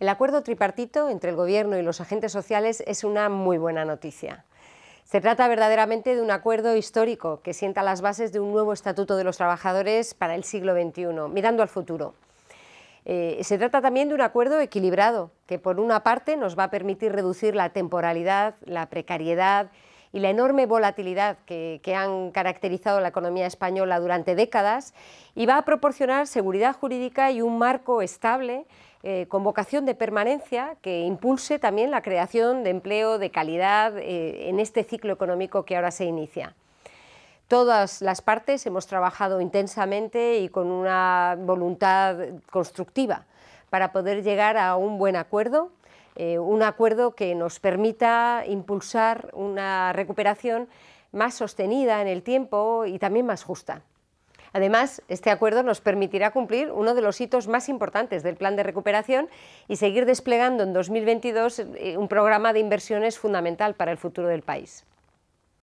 El acuerdo tripartito entre el Gobierno y los agentes sociales es una muy buena noticia. Se trata verdaderamente de un acuerdo histórico que sienta las bases de un nuevo Estatuto de los Trabajadores para el siglo XXI, mirando al futuro. Eh, se trata también de un acuerdo equilibrado, que por una parte nos va a permitir reducir la temporalidad, la precariedad y la enorme volatilidad que, han caracterizado la economía española durante décadas y va a proporcionar seguridad jurídica y un marco estable eh, con vocación de permanencia que impulse también la creación de empleo de calidad eh, en este ciclo económico que ahora se inicia. Todas las partes hemos trabajado intensamente y con una voluntad constructiva para poder llegar a un buen acuerdo eh, un acuerdo que nos permita impulsar una recuperación más sostenida en el tiempo y también más justa. Además, este acuerdo nos permitirá cumplir uno de los hitos más importantes del plan de recuperación y seguir desplegando en 2022 eh, un programa de inversiones fundamental para el futuro del país.